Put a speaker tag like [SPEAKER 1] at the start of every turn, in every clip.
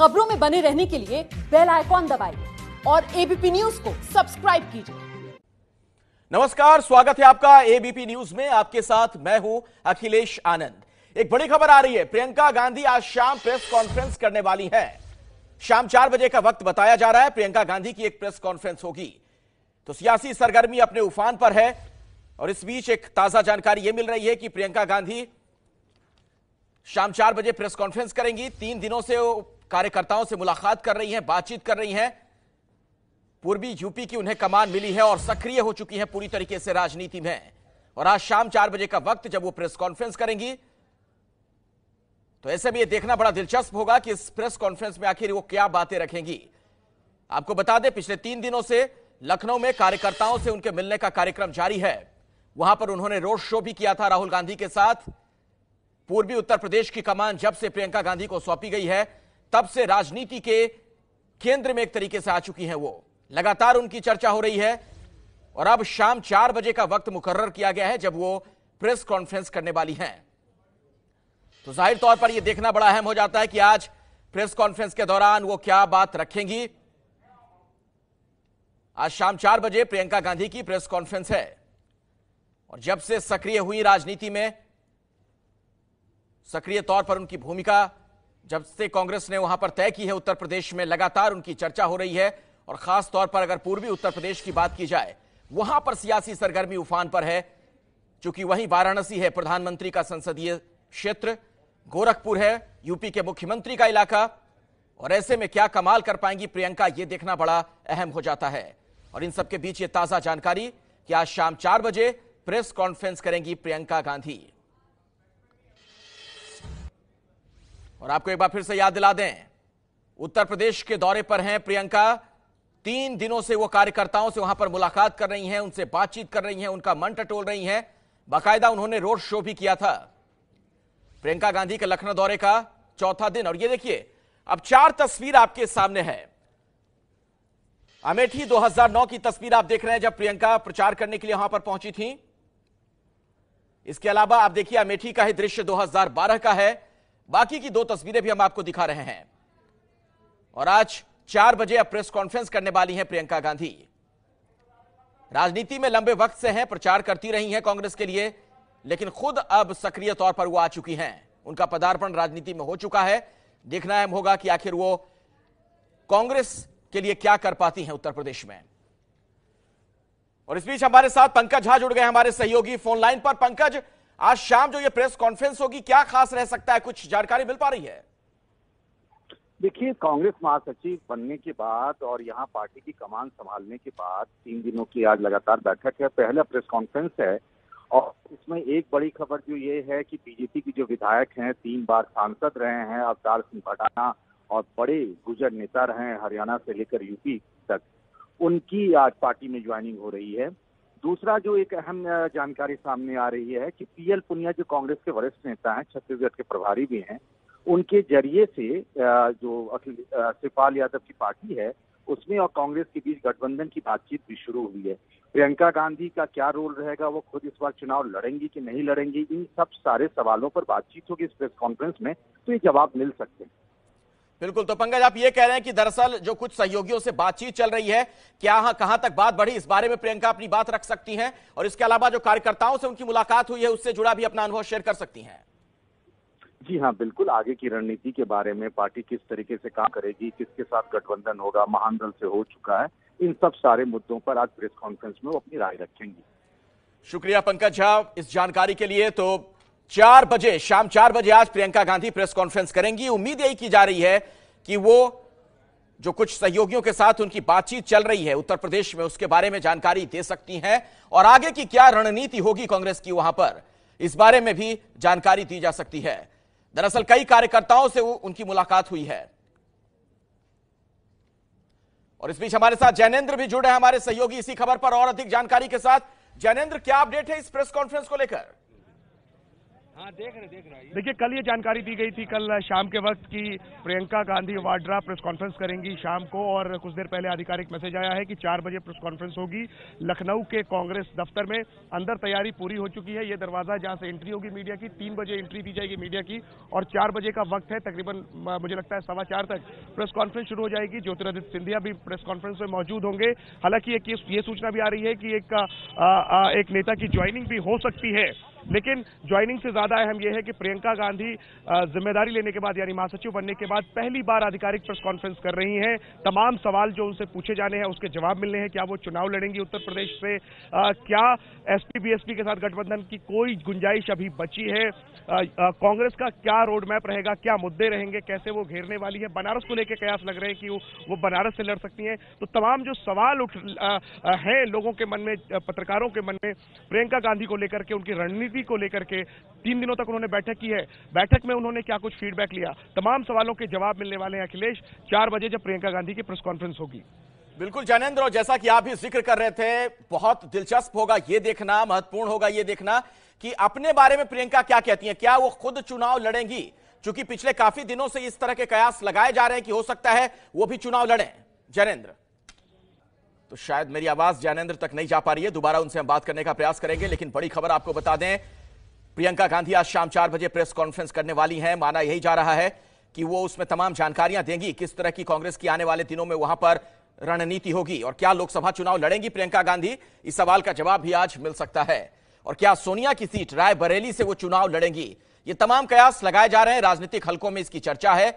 [SPEAKER 1] खबरों में बने रहने के लिए बेल आइकॉन दबाइए और एबीपी न्यूज को सब्सक्राइब कीजिए नमस्कार स्वागत है आपका एबीपी न्यूज में आपके साथ मैं हूं अखिलेश आनंद एक बड़ी खबर आ रही है प्रियंका गांधी आज शाम प्रेस कॉन्फ्रेंस करने वाली है शाम चार बजे का वक्त बताया जा रहा है प्रियंका गांधी की एक प्रेस कॉन्फ्रेंस होगी तो सियासी सरगर्मी अपने उफान पर है और इस बीच एक ताजा जानकारी यह मिल रही है कि प्रियंका गांधी शाम चार बजे प्रेस कॉन्फ्रेंस करेंगी तीन दिनों से कार्यकर्ताओं से मुलाकात कर रही हैं बातचीत कर रही हैं पूर्वी यूपी की उन्हें कमान मिली है और सक्रिय हो चुकी है पूरी तरीके से राजनीति में और आज शाम चार बजे का वक्त जब वो प्रेस कॉन्फ्रेंस करेंगी तो ऐसे में ये देखना बड़ा दिलचस्प होगा कि इस प्रेस कॉन्फ्रेंस में आखिर वो क्या बातें रखेंगी आपको बता दें पिछले तीन दिनों से लखनऊ में कार्यकर्ताओं से उनके मिलने का कार्यक्रम जारी है वहां पर उन्होंने रोड शो भी किया था राहुल गांधी के साथ पूर्वी उत्तर प्रदेश की कमान जब से प्रियंका गांधी को सौंपी गई है तब से राजनीति के केंद्र में एक तरीके से आ चुकी हैं वो लगातार उनकी चर्चा हो रही है और अब शाम चार बजे का वक्त मुकर्र किया गया है जब वो प्रेस कॉन्फ्रेंस करने वाली हैं तो जाहिर तौर पर यह देखना बड़ा अहम हो जाता है कि आज प्रेस कॉन्फ्रेंस के दौरान वो क्या बात रखेंगी आज शाम चार बजे प्रियंका गांधी की प्रेस कॉन्फ्रेंस है और जब से सक्रिय हुई राजनीति में सक्रिय तौर पर उनकी भूमिका जब से कांग्रेस ने वहां पर तय की है उत्तर प्रदेश में लगातार उनकी चर्चा हो रही है और खास तौर पर अगर पूर्वी उत्तर प्रदेश की बात की जाए वहां पर सियासी सरगर्मी उफान पर है चूंकि वहीं वाराणसी है प्रधानमंत्री का संसदीय क्षेत्र गोरखपुर है यूपी के मुख्यमंत्री का इलाका और ऐसे में क्या कमाल कर पाएंगी प्रियंका यह देखना बड़ा अहम हो जाता है और इन सबके बीच ये ताजा जानकारी कि आज शाम चार बजे प्रेस कॉन्फ्रेंस करेंगी प्रियंका गांधी और आपको एक बार फिर से याद दिला दें उत्तर प्रदेश के दौरे पर हैं प्रियंका तीन दिनों से वो कार्यकर्ताओं से वहां पर मुलाकात कर रही हैं उनसे बातचीत कर रही हैं उनका मन टटोल रही हैं बाकायदा उन्होंने रोड शो भी किया था प्रियंका गांधी के लखनऊ दौरे का चौथा दिन और ये देखिए अब चार तस्वीर आपके सामने है अमेठी 2009 की तस्वीर आप देख रहे हैं जब प्रियंका प्रचार करने के लिए वहां पर पहुंची थी इसके अलावा आप देखिए अमेठी का ही दृश्य 2012 का है बाकी की दो तस्वीरें भी हम आपको दिखा रहे हैं और आज चार बजे अब प्रेस कॉन्फ्रेंस करने वाली हैं प्रियंका गांधी राजनीति में लंबे वक्त से हैं प्रचार करती रही हैं कांग्रेस के लिए लेकिन खुद अब सक्रिय तौर पर वो आ चुकी हैं उनका पदार्पण राजनीति में हो चुका है देखना अहम होगा कि आखिर वो कांग्रेस के लिए क्या कर पाती हैं उत्तर प्रदेश में और इस बीच हमारे साथ पंकज झा जुड़ गए हमारे सहयोगी फोन लाइन पर पंकज आज शाम जो ये प्रेस कॉन्फ्रेंस होगी क्या खास रह सकता है कुछ जानकारी मिल पा रही है
[SPEAKER 2] देखिए कांग्रेस महासचिव बनने के बाद और यहाँ पार्टी की कमान संभालने के बाद तीन दिनों की आज लगातार बैठक है पहला प्रेस कॉन्फ्रेंस है और इसमें एक बड़ी खबर जो ये है कि बीजेपी की जो विधायक हैं तीन बार सांसद रहे हैं अवतार सिंह भटाना और बड़े गुजर नेता रहे हैं हरियाणा से लेकर यूपी तक उनकी आज पार्टी में ज्वाइनिंग हो रही है दूसरा जो एक अहम जानकारी सामने आ रही है कि पीएल पुनिया जो कांग्रेस के वरिष्ठ नेता हैं छत्तीसगढ़ के प्रभारी भी हैं उनके जरिए से जो अखिल शिवपाल यादव की पार्टी है उसमें और कांग्रेस के बीच गठबंधन की बातचीत भी शुरू हुई है प्रियंका गांधी का क्या रोल रहेगा वो खुद इस बार चुनाव लड़ेंगी कि नहीं लड़ेंगी इन सब सारे सवालों पर बातचीत होगी इस प्रेस कॉन्फ्रेंस में तो ये जवाब मिल सकते हैं
[SPEAKER 1] बिल्कुल तो पंकज आप ये कह रहे हैं कि दरअसल जो कुछ सहयोगियों से बातचीत चल रही है क्या हाँ कहां तक बात बढ़ी इस बारे में प्रियंका अपनी बात रख सकती हैं और इसके अलावा जो कार्यकर्ताओं से उनकी मुलाकात हुई है उससे जुड़ा भी अपना अनुभव शेयर कर सकती हैं
[SPEAKER 2] जी हाँ बिल्कुल आगे की रणनीति के बारे में पार्टी किस तरीके से काम करेगी किसके साथ गठबंधन होगा महान दल से हो चुका है इन सब सारे मुद्दों पर आज प्रेस
[SPEAKER 1] कॉन्फ्रेंस में वो अपनी राय रखेंगी शुक्रिया पंकज झा इस जानकारी के लिए तो चार बजे शाम चार बजे आज प्रियंका गांधी प्रेस कॉन्फ्रेंस करेंगी उम्मीद यही की जा रही है कि वो जो कुछ सहयोगियों के साथ उनकी बातचीत चल रही है उत्तर प्रदेश में उसके बारे में जानकारी दे सकती हैं और आगे की क्या रणनीति होगी कांग्रेस की वहां पर इस बारे में भी जानकारी दी जा सकती है दरअसल कई कार्यकर्ताओं से उनकी मुलाकात हुई है और इस बीच हमारे साथ जैनेन्द्र भी जुड़े हैं हमारे सहयोगी इसी खबर पर और अधिक जानकारी के साथ जैनेन्द्र क्या अपडेट है इस प्रेस कॉन्फ्रेंस को लेकर
[SPEAKER 3] हाँ देख रहे देख रहे
[SPEAKER 4] देखिए कल ये जानकारी दी गई थी कल शाम के वक्त की प्रियंका गांधी वाड्रा प्रेस कॉन्फ्रेंस करेंगी शाम को और कुछ देर पहले आधिकारिक मैसेज आया है कि चार बजे प्रेस कॉन्फ्रेंस होगी लखनऊ के कांग्रेस दफ्तर में अंदर तैयारी पूरी हो चुकी है ये दरवाजा जहाँ से एंट्री होगी मीडिया की तीन बजे एंट्री दी जाएगी मीडिया की और चार बजे का वक्त है तकरीबन मुझे लगता है सवा चार तक प्रेस कॉन्फ्रेंस शुरू हो जाएगी ज्योतिरादित्य सिंधिया भी प्रेस कॉन्फ्रेंस में मौजूद होंगे हालांकि ये सूचना भी आ रही है कि एक नेता की ज्वाइनिंग भी हो सकती है लेकिन ज्वाइनिंग से ज्यादा अहम यह है कि प्रियंका गांधी जिम्मेदारी लेने के बाद यानी महासचिव बनने के बाद पहली बार आधिकारिक प्रेस कॉन्फ्रेंस कर रही हैं तमाम सवाल जो उनसे पूछे जाने हैं उसके जवाब मिलने हैं क्या वो चुनाव लड़ेंगी उत्तर प्रदेश से क्या एसपी बीएसपी के साथ गठबंधन की कोई गुंजाइश अभी बची है कांग्रेस का क्या रोड मैप रहेगा क्या मुद्दे रहेंगे कैसे वो घेरने वाली है बनारस को लेकर कयास लग रहे हैं कि वो बनारस से लड़ सकती हैं तो तमाम जो सवाल उठ हैं लोगों के मन में पत्रकारों के मन में प्रियंका गांधी को लेकर के उनकी रणनीति स्थिति को लेकर के तीन दिनों तक उन्होंने बैठक की है बैठक में उन्होंने क्या कुछ फीडबैक लिया तमाम सवालों के जवाब मिलने वाले हैं अखिलेश
[SPEAKER 1] चार बजे जब प्रियंका गांधी की प्रेस कॉन्फ्रेंस होगी बिल्कुल जैनेन्द्र और जैसा कि आप भी जिक्र कर रहे थे बहुत दिलचस्प होगा ये देखना महत्वपूर्ण होगा ये देखना कि अपने बारे में प्रियंका क्या कहती हैं क्या वो खुद चुनाव लड़ेंगी क्योंकि पिछले काफी दिनों से इस तरह के कयास लगाए जा रहे हैं कि हो सकता है वो भी चुनाव लड़े जैनेन्द्र तो शायद मेरी आवाज ज्ञानेन्द्र तक नहीं जा पा रही है दोबारा उनसे हम बात करने का प्रयास करेंगे लेकिन बड़ी खबर आपको बता दें प्रियंका गांधी आज शाम चार बजे प्रेस कॉन्फ्रेंस करने वाली हैं माना यही जा रहा है कि वो उसमें तमाम जानकारियां देंगी किस तरह की कांग्रेस की आने वाले दिनों में वहां पर रणनीति होगी और क्या लोकसभा चुनाव लड़ेंगी प्रियंका गांधी इस सवाल का जवाब भी आज मिल सकता है और क्या सोनिया की सीट राय बरेली से वो चुनाव लड़ेंगी ये तमाम कयास लगाए जा रहे हैं राजनीतिक हलकों में इसकी चर्चा है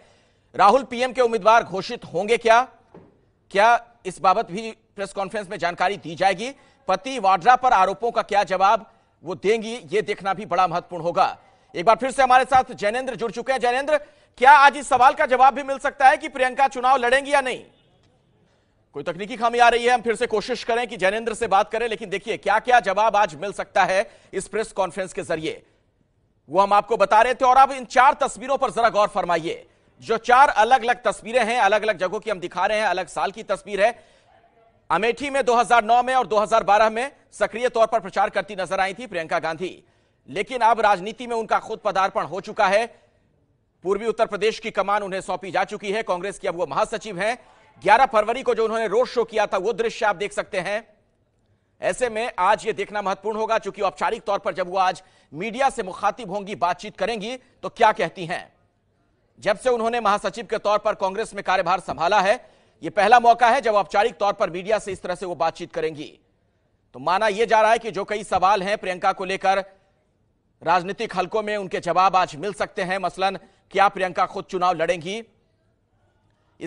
[SPEAKER 1] राहुल पीएम के उम्मीदवार घोषित होंगे क्या क्या इस बाबत भी प्रेस कॉन्फ्रेंस में जानकारी दी जाएगी पति वाड्रा पर आरोपों का क्या जवाब वो देंगी ये देखना भी बड़ा महत्वपूर्ण होगा एक बार फिर से हमारे साथ जैनेन्द्र जुड़ चुके हैं जैनेन्द्र क्या आज इस सवाल का जवाब भी मिल सकता है कि प्रियंका चुनाव लड़ेंगी या नहीं कोई तकनीकी खामी आ रही है हम फिर से कोशिश करें कि जैनेन्द्र से बात करें लेकिन देखिए क्या क्या जवाब आज मिल सकता है इस प्रेस कॉन्फ्रेंस के जरिए वो हम आपको बता रहे थे और अब इन चार तस्वीरों पर जरा गौर फरमाइए जो चार अलग अलग तस्वीरें हैं अलग अलग जगहों की हम दिखा रहे हैं अलग साल की तस्वीर है अमेठी में 2009 में और 2012 में सक्रिय तौर पर प्रचार करती नजर आई थी प्रियंका गांधी लेकिन अब राजनीति में उनका खुद पदार्पण हो चुका है पूर्वी उत्तर प्रदेश की कमान उन्हें सौंपी जा चुकी है कांग्रेस की अब वो महासचिव हैं 11 फरवरी को जो उन्होंने रोड शो किया था वो दृश्य आप देख सकते हैं ऐसे में आज ये देखना महत्वपूर्ण होगा चूंकि औपचारिक तौर पर जब वो आज मीडिया से मुखातिब होंगी बातचीत करेंगी तो क्या कहती हैं जब से उन्होंने महासचिव के तौर पर कांग्रेस में कार्यभार संभाला है यह पहला मौका है जब औपचारिक तौर पर मीडिया से इस तरह से वो बातचीत करेंगी तो माना यह जा रहा है कि जो कई सवाल हैं प्रियंका को लेकर राजनीतिक हलकों में उनके जवाब आज मिल सकते हैं मसलन क्या प्रियंका खुद चुनाव लड़ेंगी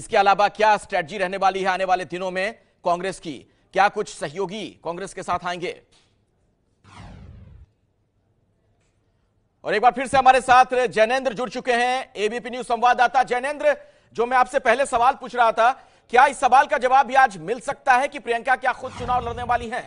[SPEAKER 1] इसके अलावा क्या स्ट्रेटजी रहने वाली है आने वाले दिनों में कांग्रेस की क्या कुछ सहयोगी कांग्रेस के साथ आएंगे और एक बार फिर से हमारे साथ जैनेन्द्र जुड़ चुके हैं एबीपी न्यूज संवाददाता जैनेन्द्र जो मैं आपसे पहले सवाल पूछ रहा था क्या इस सवाल का जवाब भी आज मिल सकता है कि प्रियंका क्या खुद चुनाव लड़ने वाली हैं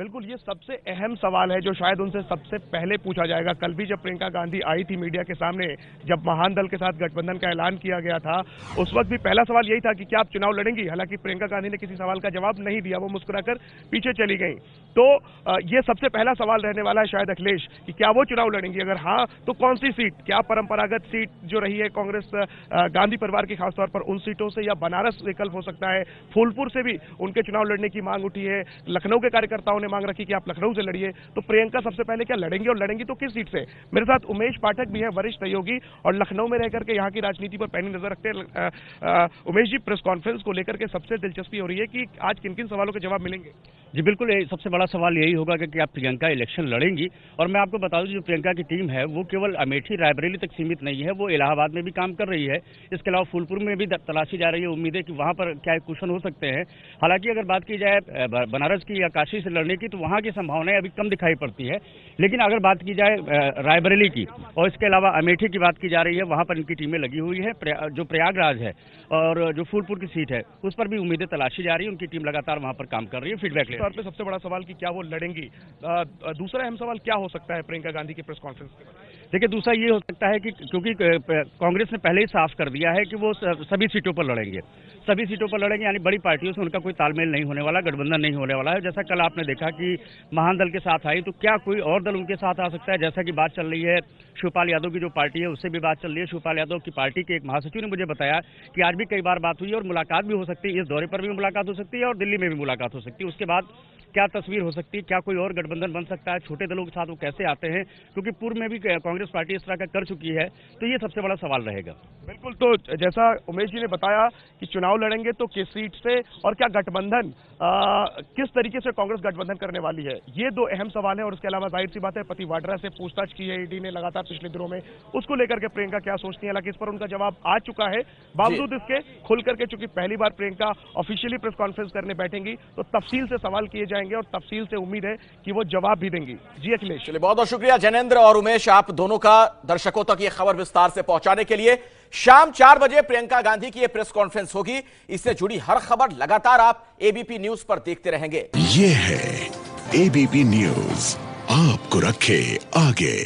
[SPEAKER 4] बिल्कुल ये सबसे अहम सवाल है जो शायद उनसे सबसे पहले पूछा जाएगा कल भी जब प्रियंका गांधी आई थी मीडिया के सामने जब महान दल के साथ गठबंधन का ऐलान किया गया था उस वक्त भी पहला सवाल यही था कि क्या आप चुनाव लड़ेंगी हालांकि प्रियंका गांधी ने किसी सवाल का जवाब नहीं दिया वो मुस्कुराकर पीछे चली गई तो ये सबसे पहला सवाल रहने वाला है शायद अखिलेश कि क्या वो चुनाव लड़ेंगी अगर हाँ तो कौन सी सीट क्या परंपरागत सीट जो रही है कांग्रेस गांधी परिवार की खासतौर पर उन सीटों से या बनारस विकल्प हो सकता है फूलपुर से भी उनके चुनाव लड़ने की मांग उठी है लखनऊ के कार्यकर्ताओं ने मांग रखी कि आप लखनऊ से लड़िए तो प्रियंका सबसे पहले क्या लड़ेंगे और लड़ेंगी तो किस सीट से मेरे साथ उमेश पाठक भी है वरिष्ठ सहयोगी और लखनऊ में रह करके यहाँ की राजनीति पर पैनी नजर रखते हैं उमेश जी प्रेस कॉन्फ्रेंस को लेकर के सबसे दिलचस्पी हो रही है कि आज किन किन सवालों के जवाब मिलेंगे
[SPEAKER 3] जी बिल्कुल सबसे बड़ा सवाल यही होगा कि आप प्रियंका इलेक्शन लड़ेंगी और मैं आपको बता दूं जो प्रियंका की टीम है वो केवल अमेठी रायबरेली तक सीमित नहीं है वो इलाहाबाद में भी काम कर रही है इसके अलावा फूलपुर में भी तलाशी जा रही है उम्मीद है कि वहां पर क्या क्वेश्चन हो सकते हैं हालांकि अगर बात की जाए बनारस की या काशी से लड़ने की तो वहां की संभावनाएं अभी कम दिखाई पड़ती है लेकिन अगर बात की जाए रायबरेली की और इसके अलावा अमेठी की बात की जा रही है वहां पर इनकी टीमें लगी हुई है जो प्रयागराज है और जो फूलपुर की सीट है उस पर भी उम्मीदें तलाशी जा रही है उनकी टीम लगातार वहां पर काम कर रही है फीडबैक ले तौर
[SPEAKER 4] पे सबसे बड़ा सवाल कि क्या वो लड़ेंगी दूसरा अहम सवाल क्या हो सकता है प्रियंका गांधी की प्रेस कॉन्फ्रेंस
[SPEAKER 3] देखिए दूसरा ये हो सकता है कि क्योंकि कांग्रेस ने पहले ही साफ कर दिया है कि वो सभी सीटों पर लड़ेंगे सभी सीटों पर लड़ेंगे यानी बड़ी पार्टियों से उनका कोई तालमेल नहीं होने वाला गठबंधन नहीं होने वाला है जैसा कल आपने देखा कि महान दल के साथ आई तो क्या कोई और दल उनके साथ आ सकता है जैसा कि बात चल रही है शिवपाल यादव की जो पार्टी है उससे भी बात चल रही है शिवपाल यादव की पार्टी के एक महासचिव ने मुझे बताया कि आज भी कई बार बात हुई और मुलाकात भी हो सकती है इस दौरे पर भी मुलाकात हो सकती है और दिल्ली में भी मुलाकात हो सकती है उसके बाद क्या तस्वीर हो सकती है क्या कोई और गठबंधन बन सकता है छोटे दलों के साथ वो कैसे
[SPEAKER 4] आते हैं क्योंकि पूर्व में भी कांग्रेस पार्टी इस तरह का कर चुकी है तो ये सबसे बड़ा सवाल रहेगा बिल्कुल तो जैसा उमेश जी ने बताया कि चुनाव लड़ेंगे तो किस सीट से और क्या गठबंधन किस तरीके से कांग्रेस गठबंधन करने वाली है ये दो अहम सवाल है और उसके अलावा जाहिर सी बात है पति वाड्रा से पूछताछ की है ईडी ने लगातार पिछले दिनों में उसको लेकर के प्रियंका क्या सोचती है हालांकि इस पर उनका जवाब आ चुका है बावजूद इसके खुल करके चूंकि पहली बार प्रियंका ऑफिशियली प्रेस कॉन्फ्रेंस करने बैठेंगी
[SPEAKER 1] तो तफसील से सवाल किए जाए रहेंगे और तफसील से उम्मीद है कि वो जवाब भी देंगी जी अखिलेश चलिए बहुत बहुत शुक्रिया जनेन्द्र और उमेश आप दोनों का दर्शकों तक ये खबर विस्तार से पहुंचाने के लिए शाम चार बजे प्रियंका गांधी की ये प्रेस कॉन्फ्रेंस होगी इससे जुड़ी हर खबर लगातार आप एबीपी न्यूज पर देखते रहेंगे
[SPEAKER 2] ये है एबीपी न्यूज आपको रखे आगे